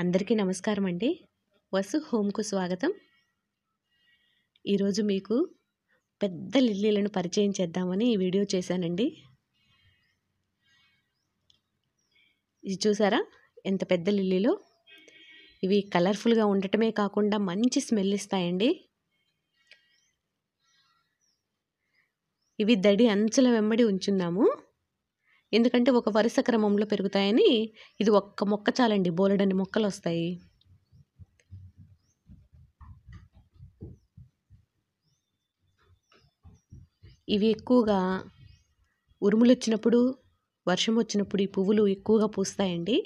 అందరికీ నమస్కారం అండి వసు హోమ్కు స్వాగతం ఈరోజు మీకు పెద్ద లిల్లీలను పరిచయం చేద్దామని ఈ వీడియో చేశానండి ఇది చూసారా ఎంత పెద్ద లిల్లీలో ఇవి కలర్ఫుల్గా ఉండటమే కాకుండా మంచి స్మెల్ ఇస్తాయండి ఇవి దడి అంచుల వెంబడి ఉంచున్నాము ఎందుకంటే ఒక వరుస క్రమంలో పెరుగుతాయని ఇది ఒక్క మొక్క చాలండి బోలెడన్ని మొక్కలు వస్తాయి ఇవి ఎక్కువగా ఉరుములు వచ్చినప్పుడు వర్షం వచ్చినప్పుడు ఈ పువ్వులు ఎక్కువగా పూస్తాయండి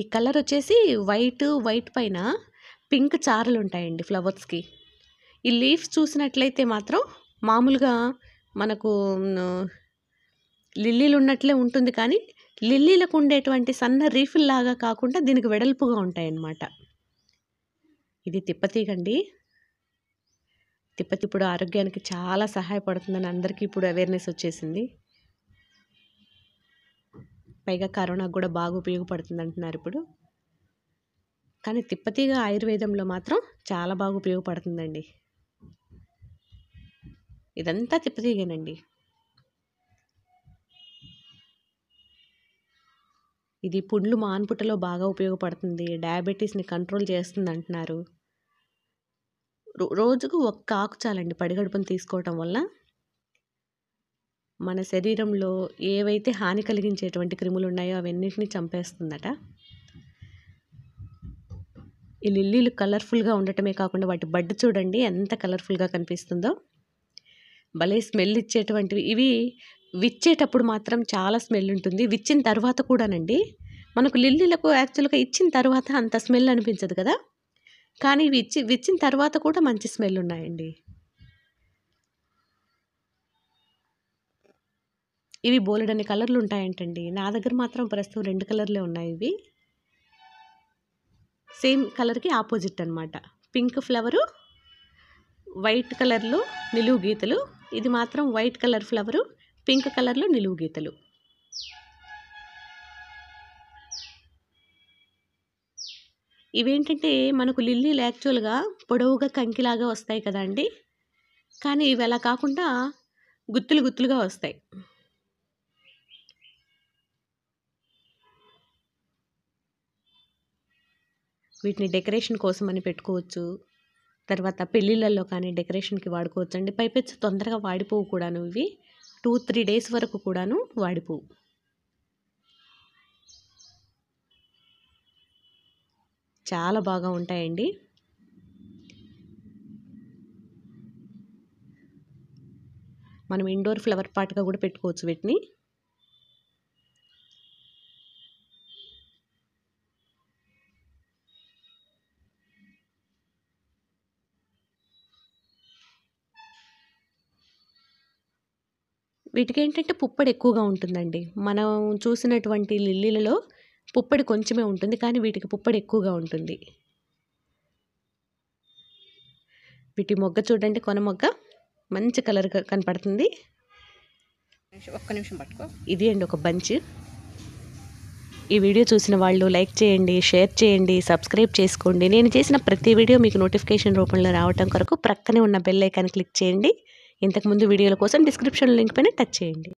ఈ కలర్ వచ్చేసి వైట్ వైట్ పైన పింక్ చారలు ఉంటాయండి ఫ్లవర్స్కి ఈ లీవ్స్ చూసినట్లయితే మాత్రం మామూలుగా మనకు లిల్లీలు ఉన్నట్లే ఉంటుంది కానీ లిల్లీలకు ఉండేటువంటి సన్న రీఫిల్ లాగా కాకుండా దీనికి వెడల్పుగా ఉంటాయన్నమాట ఇది తిప్పతీగండి తిప్పతి ఇప్పుడు ఆరోగ్యానికి చాలా సహాయపడుతుందని అందరికీ ఇప్పుడు అవేర్నెస్ వచ్చేసింది పైగా కరోనాకు కూడా బాగా ఉపయోగపడుతుంది అంటున్నారు ఇప్పుడు కానీ తిప్పతీగ ఆయుర్వేదంలో మాత్రం చాలా బాగా ఉపయోగపడుతుందండి ఇదంతా తిప్పతీగానండి ఇది పుండ్లు మాన్పుటలో బాగా ఉపయోగపడుతుంది డయాబెటీస్ని కంట్రోల్ చేస్తుంది అంటున్నారు రోజుకు ఒక్క ఆకు చాలండి పడిగడుపును తీసుకోవటం వల్ల మన శరీరంలో ఏవైతే హాని కలిగించేటువంటి క్రిములు ఉన్నాయో అవన్నింటినీ చంపేస్తుందట ఈ లిల్లీలు కలర్ఫుల్గా ఉండటమే కాకుండా వాటి బడ్డు చూడండి ఎంత కలర్ఫుల్గా కనిపిస్తుందో భలే స్మెల్ ఇచ్చేటువంటివి ఇవి విచ్చేటప్పుడు మాత్రం చాలా స్మెల్ ఉంటుంది విచ్చిన తర్వాత కూడానండి మనకు లిల్లీలకు యాక్చువల్గా ఇచ్చిన తర్వాత అంత స్మెల్ అనిపించదు కదా కానీ ఇవి ఇచ్చి విచ్చిన తర్వాత కూడా మంచి స్మెల్ ఉన్నాయండి ఇవి బోలెడన్ని కలర్లు ఉంటాయంటండి నా దగ్గర మాత్రం ప్రస్తుతం రెండు కలర్లే ఉన్నాయి ఇవి సేమ్ కలర్కి ఆపోజిట్ అనమాట పింక్ ఫ్లవరు వైట్ కలర్లు నిలువు గీతలు ఇది మాత్రం వైట్ కలర్ ఫ్లవరు పింక్ కలర్లో నిలువు గీతలు ఇవేంటంటే మనకు లిల్లీలు యాక్చువల్గా పొడవుగా కంకిలాగా వస్తాయి కదా అండి కానీ ఇవి అలా కాకుండా గుత్తులు గుత్తులుగా వస్తాయి వీటిని డెకరేషన్ కోసం అని పెట్టుకోవచ్చు తర్వాత పెళ్ళిళ్ళల్లో కానీ డెకరేషన్కి వాడుకోవచ్చు అండి పైపెచ్చ తొందరగా వాడిపోవు కూడాను ఇవి టూ త్రీ డేస్ వరకు కూడాను వాడిపోవు చాలా బాగా ఉంటాయండి మనం ఇండోర్ ఫ్లవర్ పాట్గా కూడా పెట్టుకోవచ్చు వీటిని వీటికి ఏంటంటే పుప్పడి ఎక్కువగా ఉంటుందండి మనం చూసినటువంటి లిల్లీలలో పుప్పడి కొంచెమే ఉంటుంది కానీ వీటికి పుప్పడి ఎక్కువగా ఉంటుంది వీటి మొగ్గ చూడండి కొన మొగ్గ మంచి కలర్ కనపడుతుంది ఒక్క నిమిషం పట్టుకో ఇది అండి ఒక బంచ్ ఈ వీడియో చూసిన వాళ్ళు లైక్ చేయండి షేర్ చేయండి సబ్స్క్రైబ్ చేసుకోండి నేను చేసిన ప్రతి వీడియో మీకు నోటిఫికేషన్ రూపంలో రావటం కొరకు ప్రక్కనే ఉన్న బెల్ ఐకాన్ క్లిక్ చేయండి ఇంతకుముందు వీడియోల కోసం డిస్క్రిప్షన్ లింక్ పైన టచ్ చేయండి